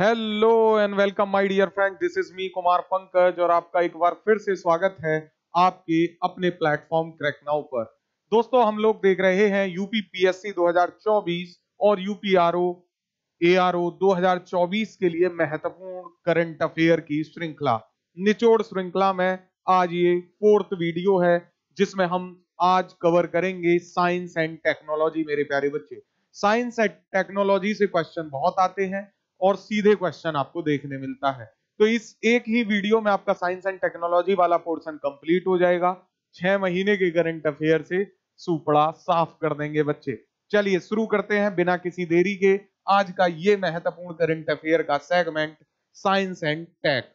hello and welcome my dear friend this is me Kumar Pankaj और आपका एक बार फिर से स्वागत है आपके अपने प्लेटफॉर्म क्रैक नाउ पर दोस्तों हम लोग देख रहे हैं यूपी पीएससी 2024 और यूपीआरओ एआरओ 2024 के लिए महत्वपूर्ण करंट अफेयर की श्रृंखला निचोड़ श्रृंखला में आज ये फोर्थ वीडियो है जिसमें हम आज कवर करेंगे साइंस एंड टेक्नोलॉजी मेरे प्यारे बच्चे साइंस एंड टेक्नोलॉजी से क्वेश्चन बहुत आते हैं और सीधे क्वेश्चन आपको देखने मिलता है तो इस एक ही वीडियो में आपका साइंस एंड टेक्नोलॉजी वाला पोर्शन कंप्लीट हो जाएगा छह महीने के करंट अफेयर से सुपड़ा साफ कर देंगे बच्चे चलिए शुरू करते हैं बिना किसी देरी के आज का ये महत्वपूर्ण करंट अफेयर का सेगमेंट साइंस एंड टेक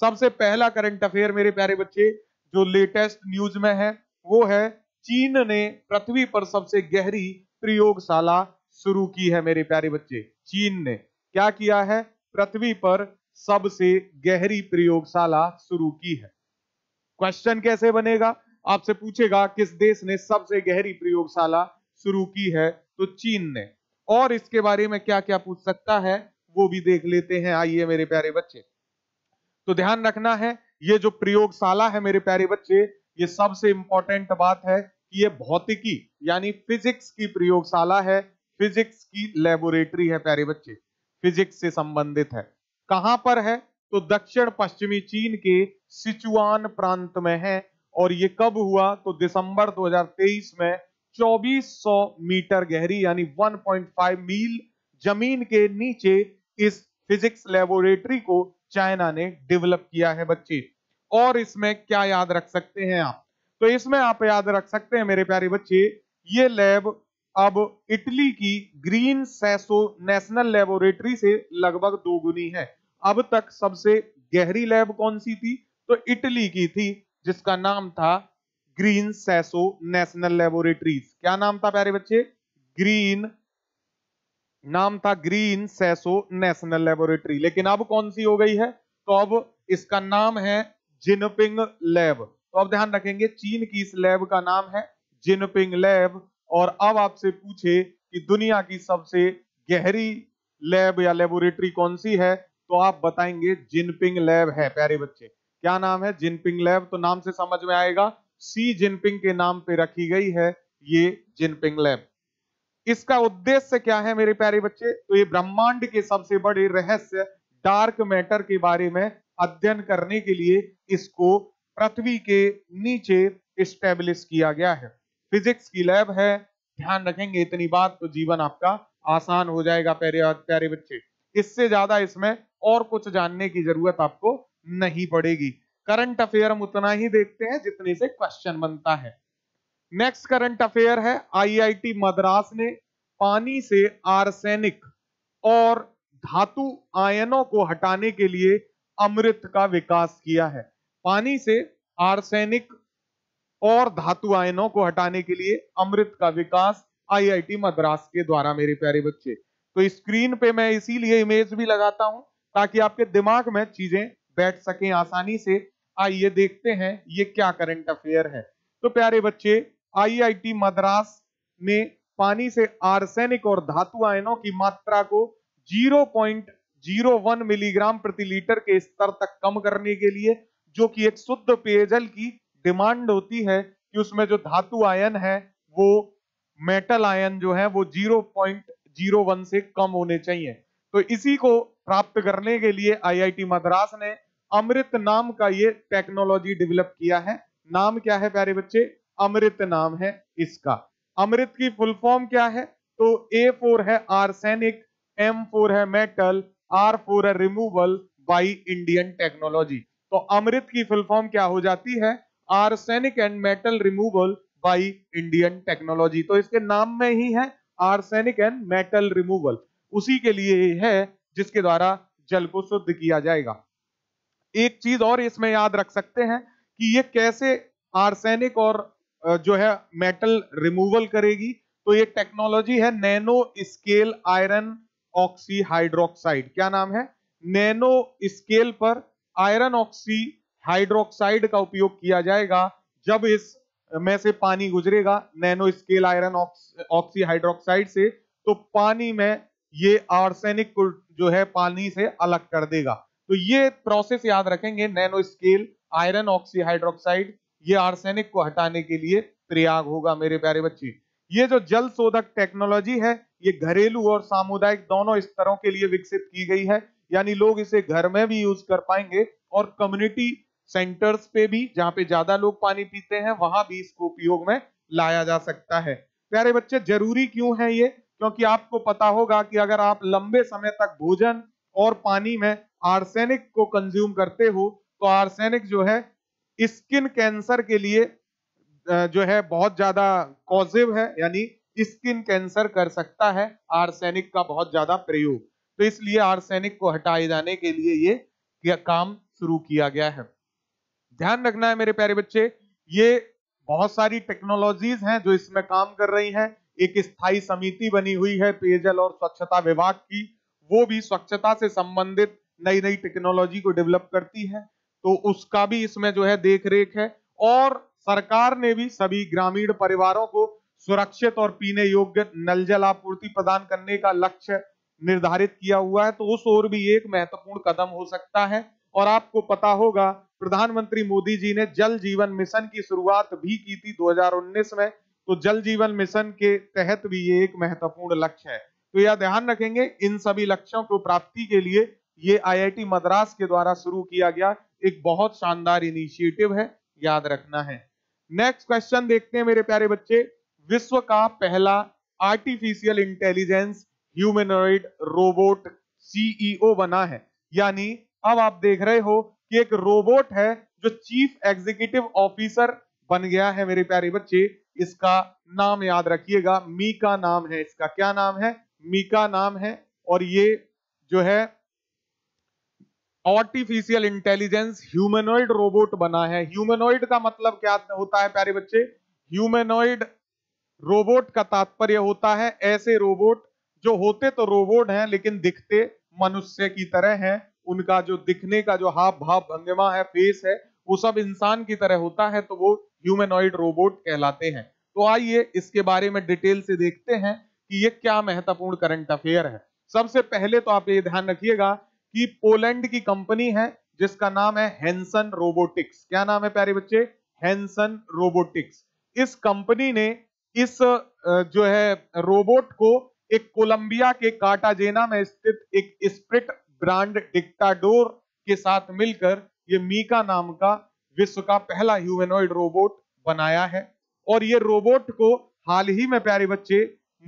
सबसे पहला करंट अफेयर मेरे प्यारे बच्चे जो लेटेस्ट न्यूज में है वो है चीन ने पृथ्वी पर सबसे गहरी प्रयोगशाला शुरू की है मेरे प्यारे बच्चे चीन ने क्या किया है पृथ्वी पर सबसे गहरी प्रयोगशाला शुरू की है क्वेश्चन कैसे बनेगा आपसे पूछेगा किस देश ने सबसे गहरी प्रयोगशाला शुरू की है तो चीन ने और इसके बारे में क्या क्या पूछ सकता है वो भी देख लेते हैं आइए मेरे प्यारे बच्चे तो ध्यान रखना है ये जो प्रयोगशाला है मेरे प्यारे बच्चे ये सबसे इंपॉर्टेंट बात है कि ये भौतिकी यानी फिजिक्स की प्रयोगशाला है फिजिक्स की लेबोरेटरी है प्यारे बच्चे फिजिक्स से संबंधित है कहां पर है तो दक्षिण पश्चिमी चीन के सिचुआन प्रांत में है और ये कब हुआ तो दिसंबर 2023 में 2400 मीटर गहरी यानी 1.5 मील जमीन के नीचे इस फिजिक्स लेबोरेटरी को चाइना ने डेवलप किया है बच्चे और इसमें क्या याद रख सकते हैं आप तो इसमें आप याद रख सकते हैं मेरे प्यारे बच्चे ये लैब अब इटली की ग्रीन सैसो नेशनल लेबोरेटरी से लगभग दोगुनी है अब तक सबसे गहरी लैब कौन सी थी तो इटली की थी जिसका नाम था ग्रीन सैसो नेशनल लेबोरेटरीज क्या नाम था प्यारे बच्चे ग्रीन नाम था ग्रीन सैसो नेशनल लेबोरेटरी लेकिन अब कौन सी हो गई है तो अब इसका नाम है जिनपिंग लैब तो अब ध्यान रखेंगे चीन की इस लैब का नाम है जिनपिंग लैब और अब आपसे पूछे कि दुनिया की सबसे गहरी लैब या लेबोरेटरी कौन सी है तो आप बताएंगे जिनपिंग लैब है प्यारे बच्चे क्या नाम है जिनपिंग लैब तो नाम से समझ में आएगा सी जिनपिंग के नाम पे रखी गई है ये जिनपिंग लैब इसका उद्देश्य क्या है मेरे प्यारे बच्चे तो ये ब्रह्मांड के सबसे बड़े रहस्य डार्क मैटर के बारे में अध्ययन करने के लिए इसको पृथ्वी के नीचे स्टेब्लिश किया गया है फिजिक्स की लैब है ध्यान रखेंगे इतनी बात तो जीवन आपका आसान हो जाएगा प्यारे प्यारे बच्चे इससे ज्यादा इसमें और कुछ जानने की जरूरत आपको नहीं पड़ेगी करंट अफेयर हम उतना ही देखते हैं जितने से क्वेश्चन बनता है नेक्स्ट करंट अफेयर है आईआईटी मद्रास ने पानी से आर्सेनिक और धातु आयनों को हटाने के लिए अमृत का विकास किया है पानी से आर्सेनिक और धातु आयनों को हटाने के लिए अमृत का विकास आईआईटी मद्रास के द्वारा मेरे प्यारे बच्चे तो स्क्रीन पे मैं इसीलिए इमेज भी लगाता हूं ताकि आपके दिमाग में चीजें बैठ सके आसानी से आइए देखते हैं ये क्या करंट अफेयर है तो प्यारे बच्चे आईआईटी मद्रास ने पानी से आर्सेनिक और धातु आयनों की मात्रा को 0.01 मिलीग्राम प्रति लीटर के स्तर तक कम करने के लिए जो कि एक शुद्ध पेयजल की डिमांड होती है कि उसमें जो धातु आयन है वो मेटल आयन जो है वो 0.01 से कम होने चाहिए तो इसी को प्राप्त करने के लिए आईआईटी मद्रास ने अमृत नाम का ये टेक्नोलॉजी डेवलप किया है नाम क्या है प्यारे बच्चे अमृत नाम है इसका अमृत की फुल फॉर्म क्या है तो ए फोर है आर्सेनिक एम फोर है मेटल आर फोर है रिमूवल बाई इंडियन टेक्नोलॉजी तो अमृत की फुल फॉर्म क्या हो जाती है arsenic and metal removal by Indian technology तो इसके नाम में ही है आर्सेनिक एंड मेटल रिमूवल उसी के लिए है जिसके द्वारा जल को शुद्ध किया जाएगा एक चीज और इसमें याद रख सकते हैं कि ये कैसे आर्सेनिक और जो है मेटल रिमूवल करेगी तो ये टेक्नोलॉजी है नैनो स्केल आयरन ऑक्सीहाइड्रोक्साइड क्या नाम है नैनो स्केल पर आयरन ऑक्सी हाइड्रोक्साइड का उपयोग किया जाएगा जब इस में से पानी गुजरेगा nano scale iron oxyhydroxide से तो पानी में ये आर्सेनिक को जो है पानी से अलग कर देगा तो ये प्रोसेस याद रखेंगे nano scale iron oxyhydroxide ये आर्सेनिक को हटाने के लिए प्रयाग होगा मेरे प्यारे बच्चे ये जो जल शोधक टेक्नोलॉजी है ये घरेलू और सामुदायिक दोनों स्तरों के लिए विकसित की गई है यानी लोग इसे घर में भी यूज कर पाएंगे और कम्युनिटी सेंटर्स पे भी जहां पे ज्यादा लोग पानी पीते हैं वहां भी इसको उपयोग में लाया जा सकता है प्यारे बच्चे जरूरी क्यों है ये क्योंकि आपको पता होगा कि अगर आप लंबे समय तक भोजन और पानी में आर्सेनिक को कंज्यूम करते हो तो आर्सेनिक जो है स्किन कैंसर के लिए जो है बहुत ज्यादा कॉजिव है यानी स्किन कैंसर कर सकता है आर्सेनिक का बहुत ज्यादा प्रयोग तो इसलिए आर्सेनिक को हटाए जाने के लिए ये काम शुरू किया गया है ध्यान रखना है मेरे प्यारे बच्चे ये बहुत सारी टेक्नोलॉजीज हैं जो इसमें काम कर रही हैं एक स्थायी समिति बनी हुई है पेयजल और स्वच्छता विभाग की वो भी स्वच्छता से संबंधित नई नई टेक्नोलॉजी को डेवलप करती है तो उसका भी इसमें जो है देख रेख है और सरकार ने भी सभी ग्रामीण परिवारों को सुरक्षित और पीने योग्य नल जल आपूर्ति प्रदान करने का लक्ष्य निर्धारित किया हुआ है तो उस ओर भी एक महत्वपूर्ण कदम हो सकता है और आपको पता होगा प्रधानमंत्री मोदी जी ने जल जीवन मिशन की शुरुआत भी की थी 2019 में तो जल जीवन मिशन के तहत भी ये एक महत्वपूर्ण लक्ष्य है तो यह ध्यान रखेंगे इन सभी लक्ष्यों को प्राप्ति के लिए ये आईआईटी मद्रास के द्वारा शुरू किया गया एक बहुत शानदार इनिशिएटिव है याद रखना है नेक्स्ट क्वेश्चन देखते हैं मेरे प्यारे बच्चे विश्व का पहला artificial intelligence humanoid robot CEO बना है यानी अब आप देख रहे हो कि एक रोबोट है जो चीफ एग्जीक्यूटिव ऑफिसर बन गया है मेरे प्यारे बच्चे इसका नाम याद रखिएगा मीका नाम है इसका क्या नाम है मीका नाम है और ये जो है आर्टिफिशियल इंटेलिजेंस ह्यूमेनोइड रोबोट बना है ह्यूमेनोइड का मतलब क्या होता है प्यारे बच्चे ह्यूमेनोइड रोबोट का तात्पर्य होता है ऐसे रोबोट जो होते तो रोबोट हैं लेकिन दिखते मनुष्य की तरह हैं उनका जो दिखने का जो हाव भाव भंगिमा है फेस है वो सब इंसान की तरह होता है तो वो ह्यूमेनॉइड रोबोट कहलाते हैं तो आइए इसके बारे में डिटेल से देखते हैं कि ये क्या महत्वपूर्ण करंट अफेयर है सबसे पहले तो आप ये ध्यान रखिएगा कि पोलैंड की कंपनी है जिसका नाम है हेंसन रोबोटिक्स क्या नाम है प्यारे बच्चे हेंसन रोबोटिक्स इस कंपनी ने इस जो है रोबोट को एक कोलंबिया के काटाजेना में स्थित एक स्प्रिट ब्रांड डिक्टाडोर के साथ मिलकर ये मीका नाम का विश्व का पहला ह्यूमेनॉइड रोबोट बनाया है और ये रोबोट को हाल ही में प्यारे बच्चे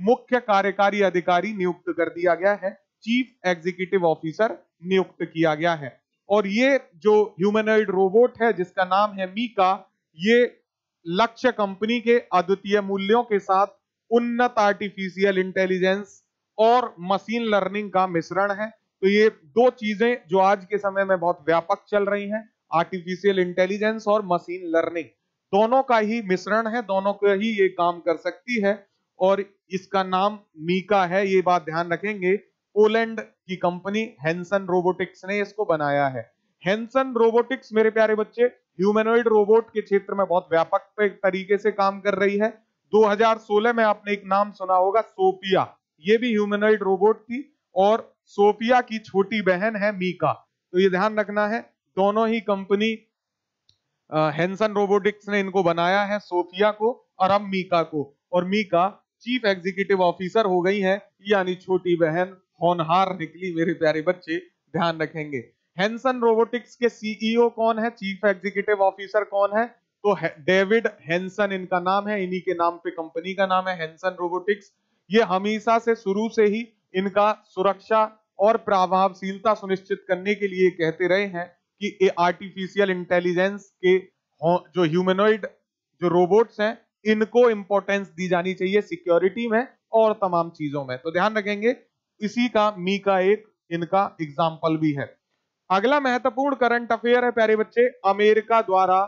मुख्य कार्यकारी अधिकारी नियुक्त कर दिया गया है चीफ एग्जीक्यूटिव ऑफिसर नियुक्त किया गया है और ये जो ह्यूमेनॉइड रोबोट है जिसका नाम है मीका ये लक्ष्य कंपनी के अद्वितीय मूल्यों के साथ उन्नत आर्टिफिशियल इंटेलिजेंस और मशीन लर्निंग का मिश्रण है तो ये दो चीजें जो आज के समय में बहुत व्यापक चल रही हैं आर्टिफिशियल इंटेलिजेंस और मशीन लर्निंग दोनों का ही मिश्रण है दोनों का ही ये काम कर सकती है और इसका नाम मीका है ये बात ध्यान रखेंगे पोलैंड की कंपनी हेंसन रोबोटिक्स ने इसको बनाया है हेंसन रोबोटिक्स मेरे प्यारे बच्चे ह्यूमेनोइड रोबोट के क्षेत्र में बहुत व्यापक तरीके से काम कर रही है 2016 में आपने एक नाम सुना होगा सोपिया ये भी ह्यूमेनोइड रोबोट थी और सोफिया की छोटी बहन है मीका तो ये ध्यान रखना है दोनों ही कंपनी हेंसन रोबोटिक्स ने इनको बनाया है सोफिया को और अब मीका को और मीका चीफ एग्जीक्यूटिव ऑफिसर हो गई है यानी छोटी बहन होनहार निकली मेरे प्यारे बच्चे ध्यान रखेंगे हेंसन रोबोटिक्स के सीईओ e कौन है चीफ एग्जीक्यूटिव ऑफिसर कौन है तो डेविड हेंसन इनका नाम है इन्हीं के नाम पे कंपनी का नाम है हेंसन रोबोटिक्स ये हमेशा से शुरू से ही इनका सुरक्षा और प्रभावशीलता सुनिश्चित करने के लिए कहते रहे हैं कि ये आर्टिफिशियल इंटेलिजेंस के जो ह्यूमेनोइड जो रोबोट्स हैं इनको इंपॉर्टेंस दी जानी चाहिए सिक्योरिटी में और तमाम चीजों में तो ध्यान रखेंगे इसी का मी का एक इनका एग्जाम्पल भी है अगला महत्वपूर्ण करंट अफेयर है प्यारे बच्चे अमेरिका द्वारा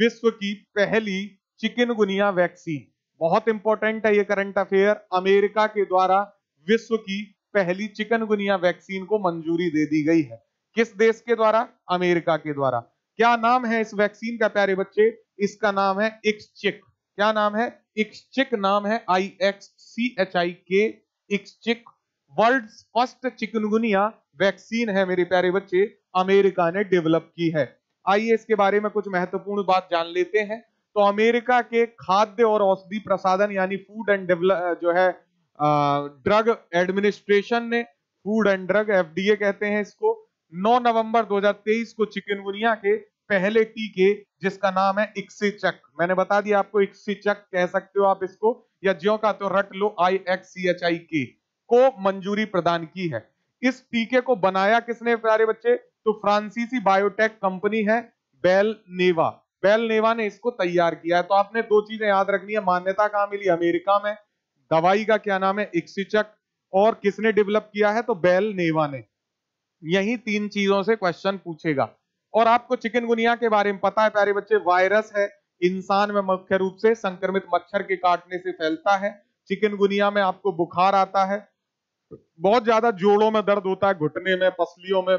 विश्व की पहली चिकनगुनिया वैक्सीन बहुत इंपॉर्टेंट है ये करंट अफेयर अमेरिका के द्वारा विश्व की पहली चिकनगुनिया वैक्सीन को मंजूरी दे दी गई है किस देश के द्वारा अमेरिका के द्वारा क्या नाम है इस वैक्सीन का प्यारे बच्चे इसका नाम है इक्सचिक क्या नाम है इक्सचिक नाम है आई एक्स सी एच आई के Ixchiq world first chikungunya vaccine है मेरे प्यारे बच्चे अमेरिका ने डेवलप की है आइए इसके बारे में कुछ महत्वपूर्ण बात जान लेते हैं तो अमेरिका के खाद्य और औषधि प्रसाधन यानी फूड एंड डेवलप जो है ड्रग एडमिनिस्ट्रेशन ने फूड एंड ड्रग एफडीए कहते हैं इसको 9 नवंबर 2023 को चिकनगुनिया के पहले टीके जिसका नाम है इक्सीचक मैंने बता दिया आपको इक्सीचक कह सकते हो आप इसको या ज्यो का तो रट लो आई एक्स सी एच आई के को मंजूरी प्रदान की है इस टीके को बनाया किसने प्यारे बच्चे तो फ्रांसीसी बायोटेक कंपनी है बेल नेवा बेल नेवा ने इसको तैयार किया है तो आपने दो चीजें याद रखनी है मान्यता कहां मिली अमेरिका में दवाई का क्या नाम है इक्सिचक और किसने डेवलप किया है तो बेल नेवा ने यही तीन चीजों से क्वेश्चन पूछेगा और आपको चिकनगुनिया के बारे में पता है प्यारे बच्चे वायरस है इंसान में मुख्य रूप से संक्रमित मच्छर के काटने से फैलता है चिकनगुनिया में आपको बुखार आता है बहुत ज्यादा जोड़ों में दर्द होता है घुटने में पसलियों में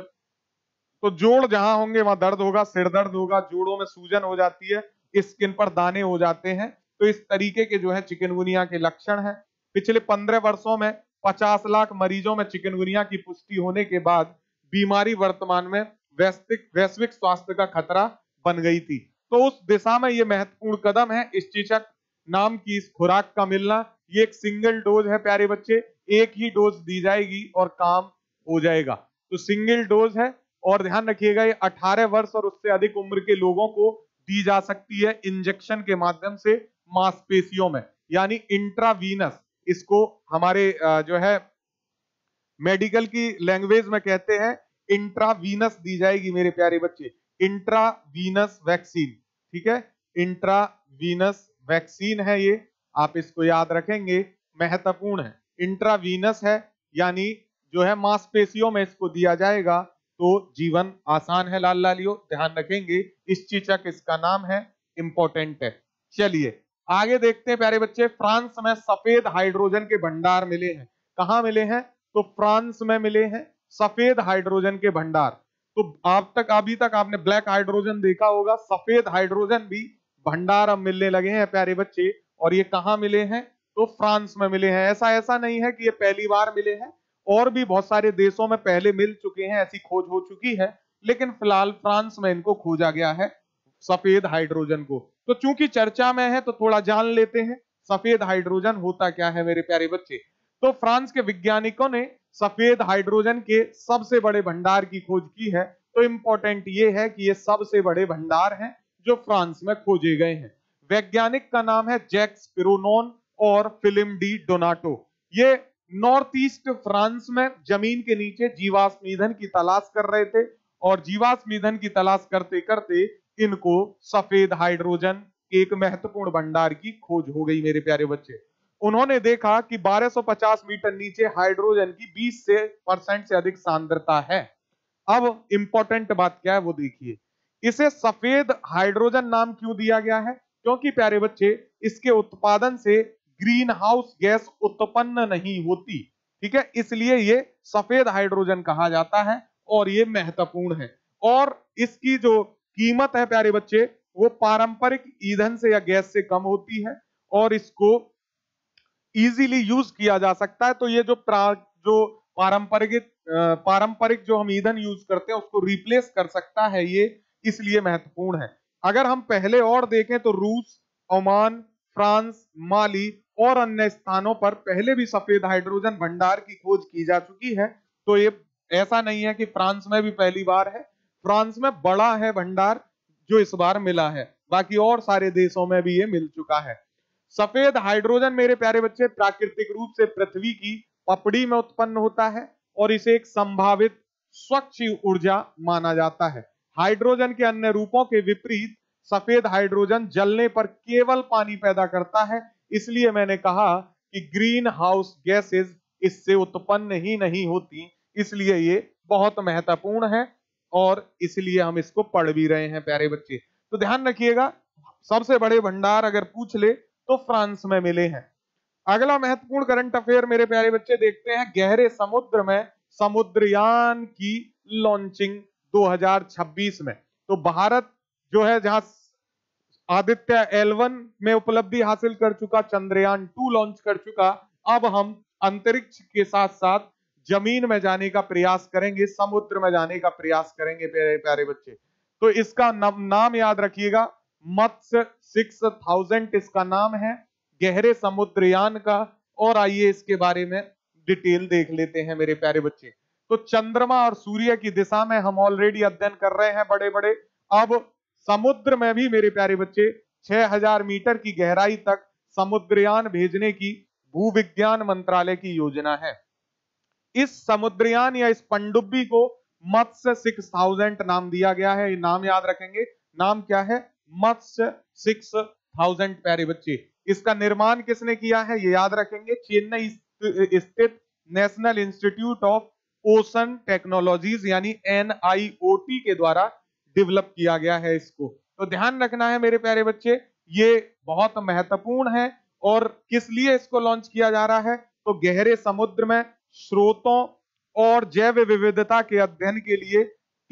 तो जोड़ जहां होंगे वहां दर्द होगा सिर दर्द होगा जोड़ों में सूजन हो जाती है स्किन पर दाने हो जाते हैं तो इस तरीके के जो है चिकनगुनिया के लक्षण हैं पिछले पंद्रह वर्षों में पचास लाख मरीजों में चिकनगुनिया की पुष्टि होने के बाद बीमारी वर्तमान में वैश्विक वैश्विक स्वास्थ्य का खतरा बन गई थी तो उस दिशा में ये महत्वपूर्ण कदम है इस चीचक नाम की इस खुराक का मिलना ये एक सिंगल डोज है प्यारे बच्चे एक ही डोज दी जाएगी और काम हो जाएगा तो सिंगल डोज है और ध्यान रखिएगा ये 18 वर्ष और उससे अधिक उम्र के लोगों को दी जा सकती है इंजेक्शन के माध्यम से मांसपेशियों में यानी इंट्रावीनस इसको हमारे जो है मेडिकल की लैंग्वेज में कहते हैं इंट्रावीनस दी जाएगी मेरे प्यारे बच्चे इंट्रावीनस वैक्सीन ठीक है इंट्रावीनस वैक्सीन है ये आप इसको याद रखेंगे महत्वपूर्ण है इंट्रावीनस है यानी जो है मांसपेशियों में इसको दिया जाएगा तो जीवन आसान है लाल लालियो ध्यान रखेंगे इस चीचक इसका नाम है इंपॉर्टेंट है चलिए आगे देखते हैं प्यारे बच्चे फ्रांस में सफेद हाइड्रोजन के भंडार मिले हैं कहा मिले हैं तो फ्रांस में मिले हैं सफेद हाइड्रोजन के भंडार तो आप तक अभी तक आपने ब्लैक हाइड्रोजन देखा होगा सफेद हाइड्रोजन भी भंडार अब मिलने लगे हैं प्यारे बच्चे और ये कहा मिले हैं तो फ्रांस में मिले हैं ऐसा ऐसा नहीं है कि ये पहली बार मिले हैं और भी बहुत सारे देशों में पहले मिल चुके हैं ऐसी खोज हो चुकी है लेकिन फिलहाल फ्रांस में इनको खोजा गया है सफेद हाइड्रोजन को तो चूंकि चर्चा में है तो थोड़ा जान लेते हैं सफेद हाइड्रोजन होता क्या है मेरे प्यारे बच्चे तो फ्रांस के वैज्ञानिकों ने सफेद हाइड्रोजन के सबसे बड़े भंडार की खोज की है तो इंपॉर्टेंट ये है कि ये सबसे बड़े भंडार हैं जो फ्रांस में खोजे गए हैं वैज्ञानिक का नाम है जैक्स पिरोनोन और फिलिम डी डोनाटो ये नॉर्थ ईस्ट फ्रांस में जमीन के नीचे जीवाश्मीधन की तलाश कर रहे थे और जीवाश्मीधन की तलाश करते करते इनको सफेद हाइड्रोजन एक महत्वपूर्ण भंडार की खोज हो गई मेरे प्यारे बच्चे उन्होंने देखा कि 1250 मीटर नीचे हाइड्रोजन की 20 से परसेंट से अधिक सांद्रता है अब इंपॉर्टेंट बात क्या है वो देखिए इसे सफेद हाइड्रोजन नाम क्यों दिया गया है क्योंकि प्यारे बच्चे इसके उत्पादन से ग्रीन हाउस गैस उत्पन्न नहीं होती ठीक है इसलिए ये सफेद हाइड्रोजन कहा जाता है और ये महत्वपूर्ण है और इसकी जो कीमत है प्यारे बच्चे वो पारंपरिक ईंधन से या गैस से कम होती है और इसको इजीली यूज किया जा सकता है तो ये जो जो पारंपरिक पारंपरिक जो हम ईंधन यूज करते हैं उसको रिप्लेस कर सकता है ये इसलिए महत्वपूर्ण है अगर हम पहले और देखें तो रूस ओमान फ्रांस माली और अन्य स्थानों पर पहले भी सफेद हाइड्रोजन भंडार की खोज की जा चुकी है तो ये ऐसा नहीं है कि फ्रांस में भी पहली बार है फ्रांस में बड़ा है भंडार जो इस बार मिला है बाकी और सारे देशों में भी ये मिल चुका है सफेद हाइड्रोजन मेरे प्यारे बच्चे प्राकृतिक रूप से पृथ्वी की पपड़ी में उत्पन्न होता है और इसे एक संभावित स्वच्छ ऊर्जा माना जाता है हाइड्रोजन के अन्य रूपों के विपरीत सफेद हाइड्रोजन जलने पर केवल पानी पैदा करता है इसलिए मैंने कहा कि ग्रीन हाउस गैसेज इससे उत्पन्न ही नहीं होती इसलिए ये बहुत महत्वपूर्ण है और इसलिए हम इसको पढ़ भी रहे हैं प्यारे बच्चे तो ध्यान रखिएगा सबसे बड़े भंडार अगर पूछ ले तो फ्रांस में मिले हैं अगला महत्वपूर्ण करंट अफेयर मेरे प्यारे बच्चे देखते हैं गहरे समुद्र में समुद्रयान की लॉन्चिंग 2026 में तो भारत जो है जहां आदित्य एलवन में उपलब्धि हासिल कर चुका चंद्रयान टू लॉन्च कर चुका अब हम अंतरिक्ष के साथ साथ जमीन में जाने का प्रयास करेंगे समुद्र में जाने का प्रयास करेंगे प्यारे प्यारे बच्चे तो इसका नाम याद रखिएगा मत्स्य सिक्स थाउजेंड इसका नाम है गहरे समुद्रयान का और आइए इसके बारे में डिटेल देख लेते हैं मेरे प्यारे बच्चे तो चंद्रमा और सूर्य की दिशा में हम ऑलरेडी अध्ययन कर रहे हैं बड़े बड़े अब समुद्र में भी मेरे प्यारे बच्चे 6000 मीटर की गहराई तक समुद्रयान भेजने की भूविज्ञान मंत्रालय की योजना है इस समुद्रयान या इस पंडुब्बी को मत्स्य सिक्स थाउजेंड नाम दिया गया है ये नाम याद रखेंगे नाम क्या है मत्स्य सिक्स थाउजेंड प्यारे बच्चे इसका निर्माण किसने किया है ये याद रखेंगे चेन्नई स्थित National Institute of Ocean Technologies यानी एनआईओटी के द्वारा डेवलप किया गया है इसको तो ध्यान रखना है मेरे प्यारे बच्चे ये बहुत महत्वपूर्ण है और किस लिए इसको लॉन्च किया जा रहा है तो गहरे समुद्र में स्रोतों और जैव विविधता के अध्ययन के लिए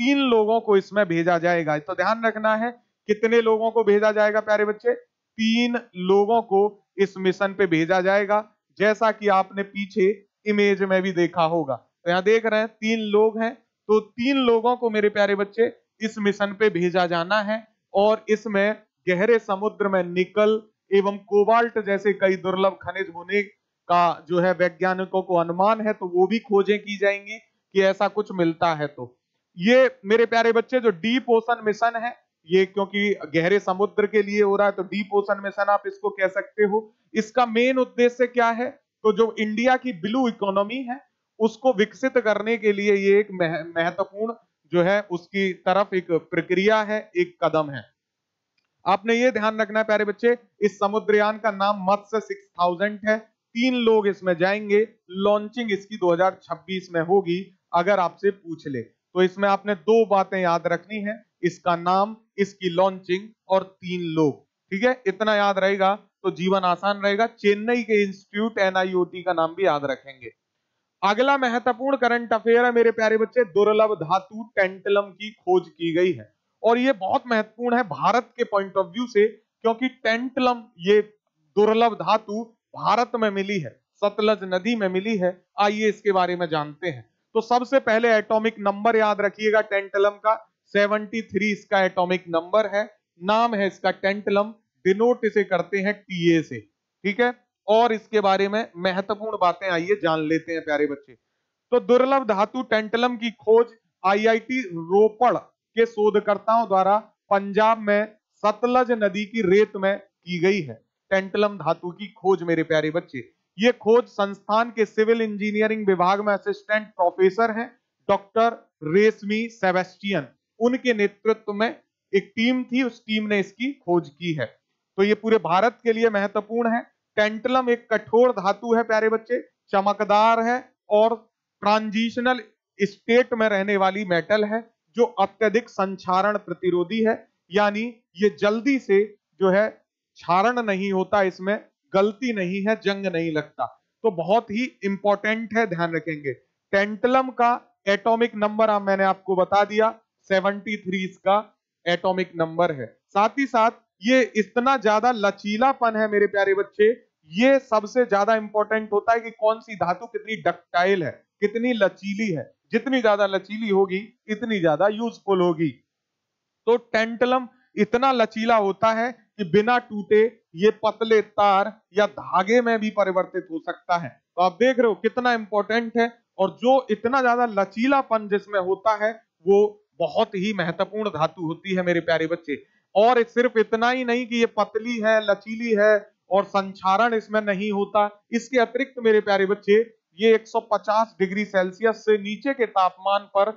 तीन लोगों को इसमें भेजा जाएगा तो ध्यान रखना है कितने लोगों को भेजा जाएगा प्यारे बच्चे तीन लोगों को इस मिशन पे भेजा जाएगा जैसा कि आपने पीछे इमेज में भी देखा होगा तो यहां देख रहे हैं तीन लोग हैं तो तीन लोगों को मेरे प्यारे बच्चे इस मिशन पे भेजा जाना है और इसमें गहरे समुद्र में निकल एवं कोबाल्ट जैसे कई दुर्लभ खनिज होने का जो है वैज्ञानिकों को अनुमान है तो वो भी खोजें की जाएंगी कि ऐसा कुछ मिलता है तो ये मेरे प्यारे बच्चे जो डीप ओशन मिशन है ये क्योंकि गहरे समुद्र के लिए हो रहा है तो डीप ओशन मिशन आप इसको कह सकते हो इसका मेन उद्देश्य क्या है तो जो इंडिया की ब्लू इकोनॉमी है उसको विकसित करने के लिए ये एक महत्वपूर्ण जो है उसकी तरफ एक प्रक्रिया है एक कदम है आपने ये ध्यान रखना है प्यारे बच्चे इस समुद्रयान का नाम मत्स्य सिक्स थाउजेंड है तीन लोग इसमें जाएंगे लॉन्चिंग इसकी 2026 में होगी अगर आपसे पूछ ले तो इसमें आपने दो बातें याद रखनी है इसका नाम इसकी लॉन्चिंग और तीन लोग ठीक है इतना याद रहेगा तो जीवन आसान रहेगा चेन्नई के इंस्टीट्यूट एनआईओटी का नाम भी याद रखेंगे अगला महत्वपूर्ण करंट अफेयर है मेरे प्यारे बच्चे दुर्लभ धातु टेंटलम की खोज की गई है और ये बहुत महत्वपूर्ण है भारत के पॉइंट ऑफ व्यू से क्योंकि टेंटलम ये दुर्लभ धातु भारत में मिली है सतलज नदी में मिली है आइए इसके बारे में जानते हैं तो सबसे पहले एटॉमिक नंबर याद रखिएगा टेंटलम का 73 इसका एटॉमिक नंबर है नाम है इसका टेंटलम डिनोट इसे करते हैं टीए से ठीक है और इसके बारे में महत्वपूर्ण बातें आइए जान लेते हैं प्यारे बच्चे तो दुर्लभ धातु टेंटलम की खोज आईआईटी रोपड़ के शोधकर्ताओं द्वारा पंजाब में सतलज नदी की रेत में की गई है टेंटलम धातु की खोज मेरे प्यारे बच्चे ये खोज संस्थान के सिविल इंजीनियरिंग विभाग में असिस्टेंट प्रोफेसर हैं डॉक्टर रेशमी सेबेस्टियन उनके नेतृत्व में एक टीम थी उस टीम ने इसकी खोज की है तो ये पूरे भारत के लिए महत्वपूर्ण है टेंटलम एक कठोर धातु है प्यारे बच्चे चमकदार है और ट्रांजिशनल स्टेट में रहने वाली मेटल है जो अत्यधिक संचारण प्रतिरोधी है यानी ये जल्दी से जो है क्षारण नहीं होता इसमें गलती नहीं है जंग नहीं लगता तो बहुत ही इंपॉर्टेंट है ध्यान रखेंगे टेंटलम का एटॉमिक नंबर आप मैंने आपको बता दिया 73 इसका एटॉमिक नंबर है साथ ही साथ ये इतना ज्यादा लचीलापन है मेरे प्यारे बच्चे ये सबसे ज्यादा इंपॉर्टेंट होता है कि कौन सी धातु कितनी डक्टाइल है कितनी लचीली है जितनी ज्यादा लचीली होगी इतनी ज्यादा यूजफुल होगी तो टेंटलम इतना लचीला होता है कि बिना टूटे ये पतले तार या धागे में भी परिवर्तित हो सकता है तो आप देख रहे हो कितना इंपॉर्टेंट है और जो इतना ज्यादा लचीलापन जिसमें होता है वो बहुत ही महत्वपूर्ण धातु होती है मेरे प्यारे बच्चे और सिर्फ इतना ही नहीं कि ये पतली है लचीली है और संचारण इसमें नहीं होता इसके अतिरिक्त मेरे प्यारे बच्चे ये 150 डिग्री सेल्सियस से नीचे के तापमान पर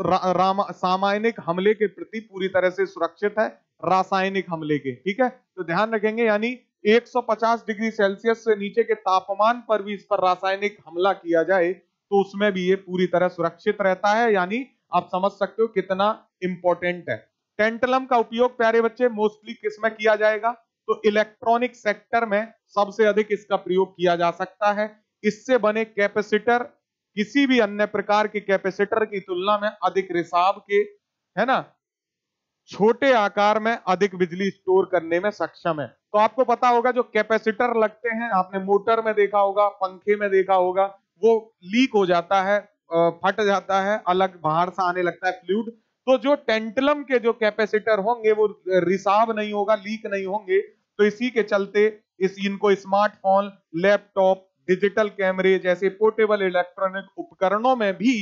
रा, सामायिक हमले के प्रति पूरी तरह से सुरक्षित है रासायनिक हमले के ठीक है तो ध्यान रखेंगे यानी 150 डिग्री सेल्सियस से नीचे के तापमान पर भी इस पर रासायनिक हमला किया जाए तो उसमें भी ये पूरी तरह सुरक्षित रहता है यानी आप समझ सकते हो कितना इंपॉर्टेंट है टेंटलम का उपयोग प्यारे बच्चे मोस्टली किसमें किया जाएगा तो इलेक्ट्रॉनिक सेक्टर में सबसे अधिक इसका प्रयोग किया जा सकता है इससे बने कैपेसिटर किसी भी अन्य प्रकार के कैपेसिटर की तुलना में अधिक रिसाव के है ना छोटे आकार में अधिक बिजली स्टोर करने में सक्षम है तो आपको पता होगा जो कैपेसिटर लगते हैं आपने मोटर में देखा होगा पंखे में देखा होगा वो लीक हो जाता है फट जाता है अलग बाहर से आने लगता है फ्लूड तो जो टेंटलम के जो कैपेसिटर होंगे वो रिसाव नहीं होगा लीक नहीं होंगे तो इसी के चलते इस इनको स्मार्टफोन लैपटॉप डिजिटल कैमरे जैसे पोर्टेबल इलेक्ट्रॉनिक उपकरणों में भी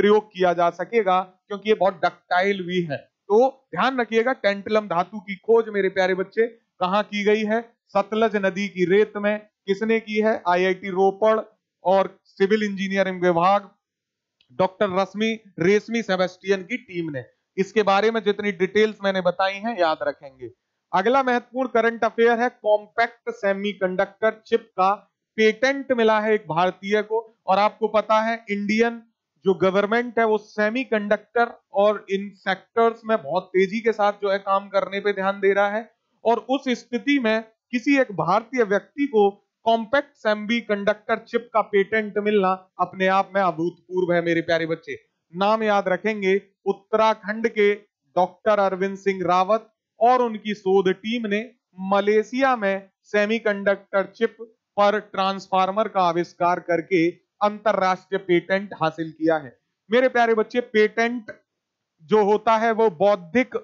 प्रयोग किया जा सकेगा क्योंकि ये बहुत डक्टाइल भी है तो ध्यान रखिएगा टेंटलम धातु की खोज मेरे प्यारे बच्चे कहाँ की गई है सतलज नदी की रेत में किसने की है आईआईटी रोपड़ और सिविल इंजीनियरिंग विभाग डॉक्टर रश्मि रेशमी सेबेस्टियन की टीम ने इसके बारे में जितनी डिटेल्स मैंने बताई हैं याद रखेंगे अगला महत्वपूर्ण करंट अफेयर है कॉम्पैक्ट सेमीकंडक्टर चिप का पेटेंट मिला है एक भारतीय को और आपको पता है इंडियन जो गवर्नमेंट है वो सेमीकंडक्टर और इन सेक्टर्स में बहुत तेजी के साथ जो है काम करने पे ध्यान दे रहा है और उस स्थिति में किसी एक भारतीय व्यक्ति को कॉम्पैक्ट सेमी कंडक्टर चिप का पेटेंट मिलना अपने आप में अभूतपूर्व है मेरे प्यारे बच्चे नाम याद रखेंगे उत्तराखंड के डॉक्टर अरविंद सिंह रावत और उनकी शोध टीम ने मलेशिया में सेमीकंडक्टर चिप पर ट्रांसफार्मर का आविष्कार करके अंतरराष्ट्रीय पेटेंट हासिल किया है मेरे प्यारे बच्चे पेटेंट जो होता है वो बौद्धिक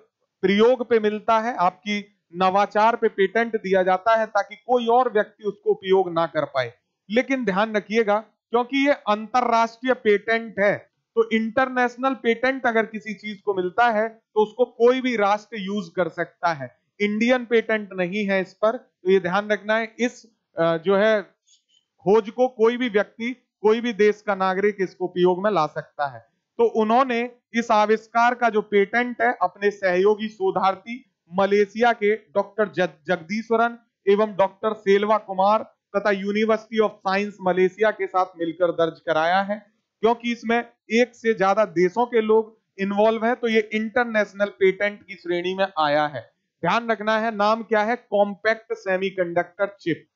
प्रयोग पे मिलता है आपकी नवाचार पे पेटेंट दिया जाता है ताकि कोई और व्यक्ति उसको उपयोग ना कर पाए लेकिन ध्यान रखिएगा क्योंकि ये अंतरराष्ट्रीय पेटेंट है तो इंटरनेशनल पेटेंट अगर किसी चीज को मिलता है तो उसको कोई भी राष्ट्र यूज कर सकता है इंडियन पेटेंट नहीं है इस पर तो ये ध्यान रखना है इस जो है खोज को कोई भी व्यक्ति कोई भी देश का नागरिक इसको उपयोग में ला सकता है तो उन्होंने इस आविष्कार का जो पेटेंट है अपने सहयोगी शोधार्थी मलेशिया के डॉक्टर जगदीश्वरन एवं डॉक्टर सेलवा कुमार तथा यूनिवर्सिटी ऑफ साइंस मलेशिया के साथ मिलकर दर्ज कराया है क्योंकि इसमें एक से ज्यादा देशों के लोग इन्वॉल्व हैं तो ये इंटरनेशनल पेटेंट की श्रेणी में आया है ध्यान रखना है नाम क्या है कॉम्पैक्ट सेमीकंडक्टर चिप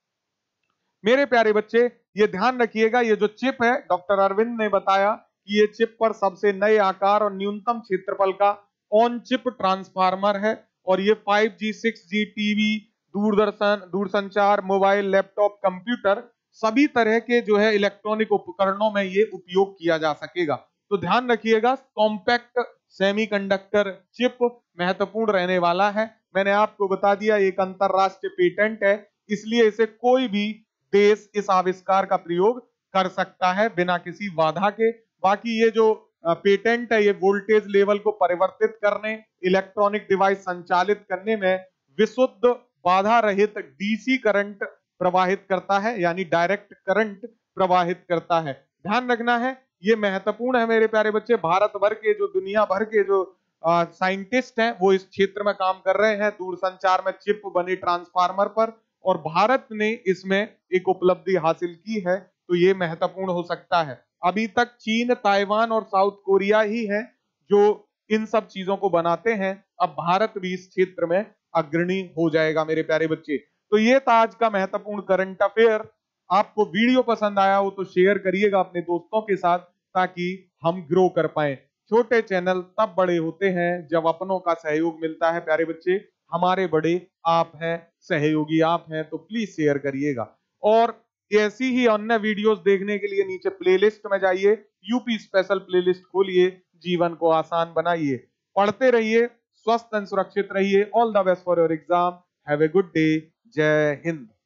मेरे प्यारे बच्चे ये ध्यान रखिएगा ये जो चिप है डॉक्टर अरविंद ने बताया कि ये चिप पर सबसे नए आकार और न्यूनतम क्षेत्रफल का ऑन चिप ट्रांसफार्मर है और ये 5G, 6G, टीवी दूरदर्शन दूरसंचार मोबाइल लैपटॉप कंप्यूटर सभी तरह के जो है इलेक्ट्रॉनिक उपकरणों में ये उपयोग किया जा सकेगा तो ध्यान रखिएगा कॉम्पैक्ट सेमीकंडक्टर चिप महत्वपूर्ण रहने वाला है मैंने आपको बता दिया एक अंतरराष्ट्रीय पेटेंट है इसलिए इसे कोई भी देश इस आविष्कार का प्रयोग कर सकता है बिना किसी बाधा के बाकी ये जो पेटेंट है ये वोल्टेज लेवल को परिवर्तित करने इलेक्ट्रॉनिक डिवाइस संचालित करने में विशुद्ध बाधा रहित डीसी करंट प्रवाहित करता है यानी डायरेक्ट करंट प्रवाहित करता है ध्यान रखना है ये महत्वपूर्ण है मेरे प्यारे बच्चे भारत भर के जो दुनिया भर के जो साइंटिस्ट हैं वो इस क्षेत्र में काम कर रहे हैं दूरसंचार में चिप बने ट्रांसफार्मर पर और भारत ने इसमें एक उपलब्धि हासिल की है तो ये महत्वपूर्ण हो सकता है अभी तक चीन ताइवान और साउथ कोरिया ही है जो इन सब चीजों को बनाते हैं अब भारत भी इस क्षेत्र में अग्रणी हो जाएगा मेरे प्यारे बच्चे तो ये था आज का महत्वपूर्ण करंट अफेयर आपको वीडियो पसंद आया हो तो शेयर करिएगा अपने दोस्तों के साथ ताकि हम ग्रो कर पाए छोटे चैनल तब बड़े होते हैं जब अपनों का सहयोग मिलता है प्यारे बच्चे हमारे बड़े आप हैं सहयोगी आप हैं तो प्लीज शेयर करिएगा और ऐसी ही अन्य वीडियोस देखने के लिए नीचे प्लेलिस्ट में जाइए यूपी स्पेशल प्लेलिस्ट खोलिए जीवन को आसान बनाइए पढ़ते रहिए स्वस्थ एंड सुरक्षित रहिए all the best for your exam have a good day जय हिंद